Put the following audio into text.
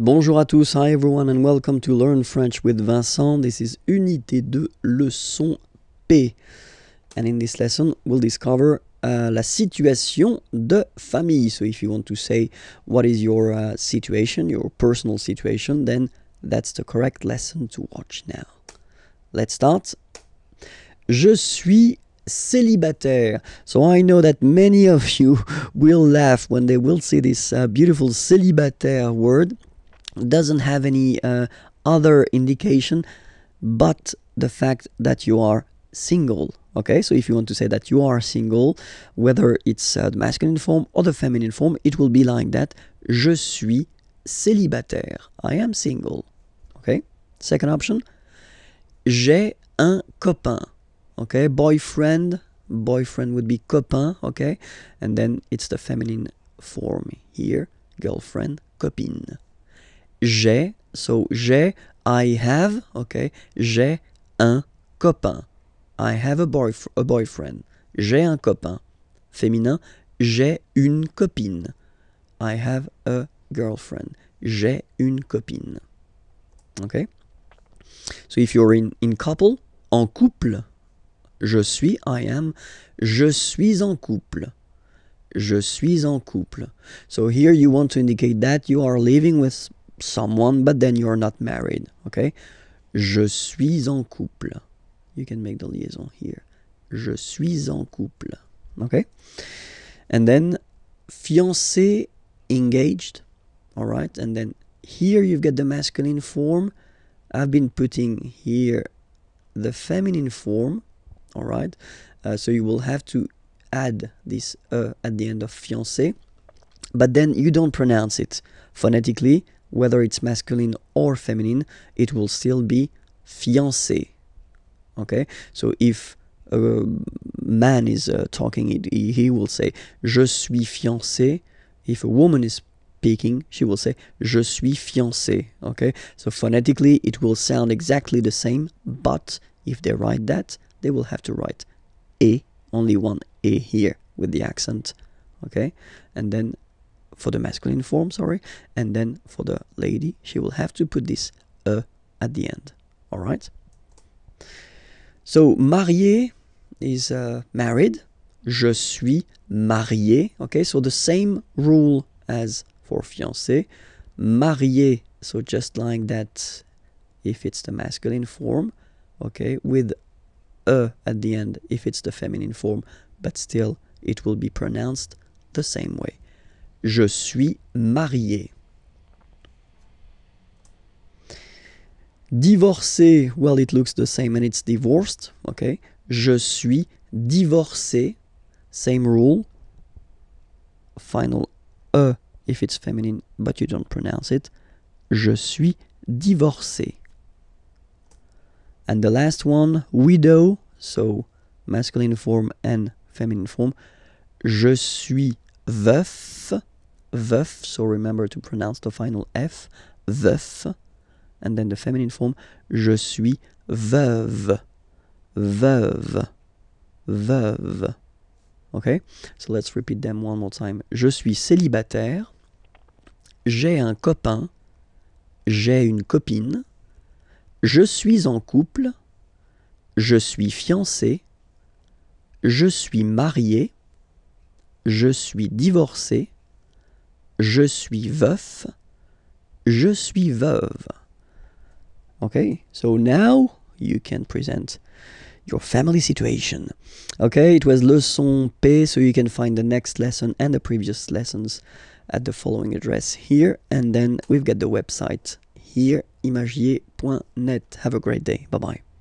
Bonjour à tous, hi everyone and welcome to Learn French with Vincent. This is Unité 2, leçon P. And in this lesson, we'll discover uh, la situation de famille. So if you want to say what is your uh, situation, your personal situation, then that's the correct lesson to watch now. Let's start. Je suis célibataire. So I know that many of you will laugh when they will see this uh, beautiful célibataire word doesn't have any uh, other indication but the fact that you are single. Okay, so if you want to say that you are single, whether it's uh, the masculine form or the feminine form, it will be like that. Je suis célibataire. I am single. Okay, second option. J'ai un copain. Okay, boyfriend. Boyfriend would be copain. Okay, and then it's the feminine form here. Girlfriend, copine. j'ai, so j'ai, I have, ok, j'ai un copain. I have a, boyfriend. J'ai un copain. Féminin, j'ai une copine. I have a girlfriend. J'ai une copine. Ok? So if you're in, in couple, en couple, je suis, I am, je suis en couple. Je suis en couple. So here you want to indicate that you are living with someone, but then you're not married. Okay? Je suis en couple. You can make the liaison here. Je suis en couple. Okay? And then fiancé, engaged. All right? And then here you've got the masculine form. I've been putting here the feminine form. All right? Uh, so you will have to add this uh, at the end of fiancé. But then you don't pronounce it phonetically whether it's masculine or feminine, it will still be fiancé. Okay? So if a man is uh, talking, he, he will say je suis fiancé. If a woman is speaking, she will say je suis fiancé. Okay? So phonetically, it will sound exactly the same, but if they write that, they will have to write a, only one a here with the accent. Okay? And then for the masculine form, sorry, and then for the lady, she will have to put this e at the end. All right. So marié is uh, married. Je suis marié. Okay, so the same rule as for fiancé. Marié, so just like that, if it's the masculine form, okay, with e at the end if it's the feminine form, but still it will be pronounced the same way. Je suis marié. Divorcé, well, it looks the same and it's divorced. OK? Je suis divorcé. Same rule. Final E if it's feminine, but you don't pronounce it. Je suis divorcé. And the last one, widow. So masculine form and feminine form. Je suis veuf veuf, so remember to pronounce the final F, veuf. And then the feminine form, je suis veuve, veuve, veuve. Okay, so let's repeat them one more time. Je suis célibataire, j'ai un copain, j'ai une copine, je suis en couple, je suis fiancé, je suis marié, je suis divorcé, je suis veuf, je suis veuve. Okay, so now you can present your family situation. Okay, it was leçon P, so you can find the next lesson and the previous lessons at the following address here. And then we've got the website here, imagier.net. Have a great day. Bye bye.